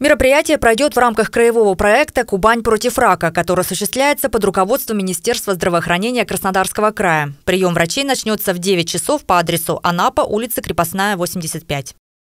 Мероприятие пройдет в рамках краевого проекта «Кубань против рака», который осуществляется под руководством Министерства здравоохранения Краснодарского края. Прием врачей начнется в 9 часов по адресу Анапа, улица Крепостная, 85.